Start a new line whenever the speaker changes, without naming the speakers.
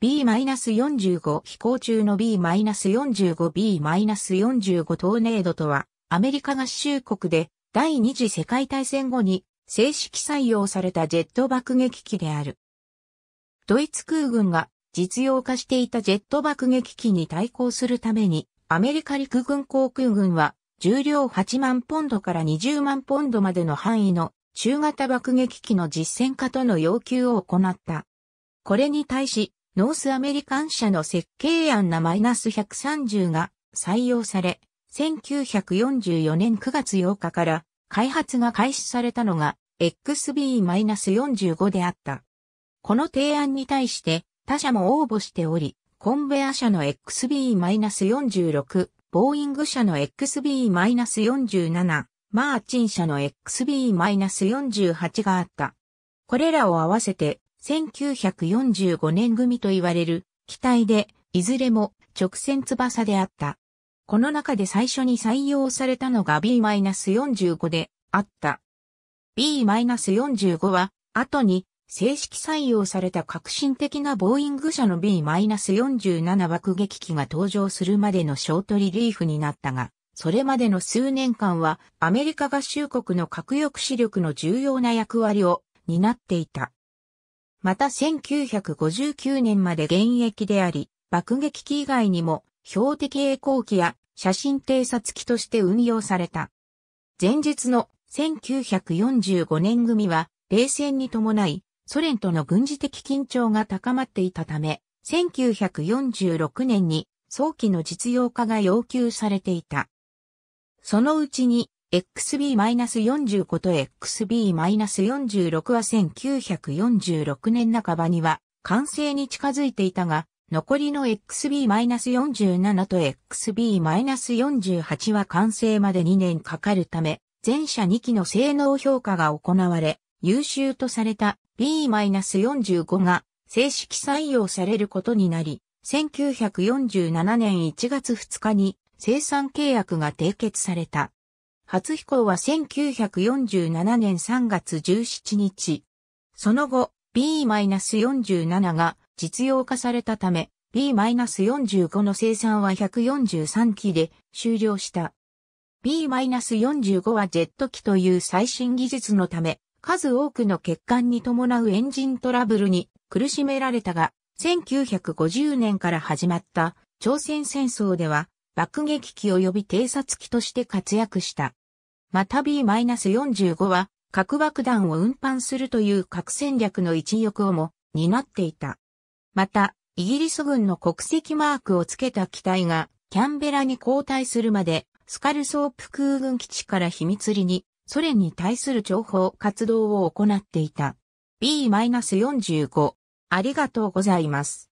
B-45 飛行中の B-45B-45 トーネードとは、アメリカ合衆国で第二次世界大戦後に正式採用されたジェット爆撃機である。ドイツ空軍が実用化していたジェット爆撃機に対抗するために、アメリカ陸軍航空軍は重量8万ポンドから20万ポンドまでの範囲の中型爆撃機の実戦化との要求を行った。これに対し、ノースアメリカン社の設計案なマイナス130が採用され、1944年9月8日から開発が開始されたのが XB-45 であった。この提案に対して他社も応募しており、コンベア社の XB-46、ボーイング社の XB-47、マーチン社の XB-48 があった。これらを合わせて1945年組と言われる、機体で、いずれも直線翼であった。この中で最初に採用されたのが B-45 であった。B-45 は、後に正式採用された革新的なボーイング社の B-47 爆撃機が登場するまでのショートリリーフになったが、それまでの数年間はアメリカ合衆国の核抑止力の重要な役割を担っていた。また1959年まで現役であり、爆撃機以外にも標的栄光機や写真偵察機として運用された。前述の1945年組は冷戦に伴いソ連との軍事的緊張が高まっていたため、1946年に早期の実用化が要求されていた。そのうちに XB-40 こと XB-46 は1946年半ばには完成に近づいていたが、残りの XB-47 と XB-48 は完成まで2年かかるため、前者2機の性能評価が行われ、優秀とされた B-45 が正式採用されることになり、1947年1月2日に生産契約が締結された。初飛行は1947年3月17日。その後、B-47 が実用化されたため、B-45 の生産は143機で終了した。B-45 はジェット機という最新技術のため、数多くの欠陥に伴うエンジントラブルに苦しめられたが、1950年から始まった朝鮮戦争では爆撃機及び偵察機として活躍した。また B-45 は核爆弾を運搬するという核戦略の一翼をも担っていた。また、イギリス軍の国籍マークをつけた機体がキャンベラに交代するまでスカルソープ空軍基地から秘密裏にソ連に対する情報活動を行っていた。B-45 ありがとうございます。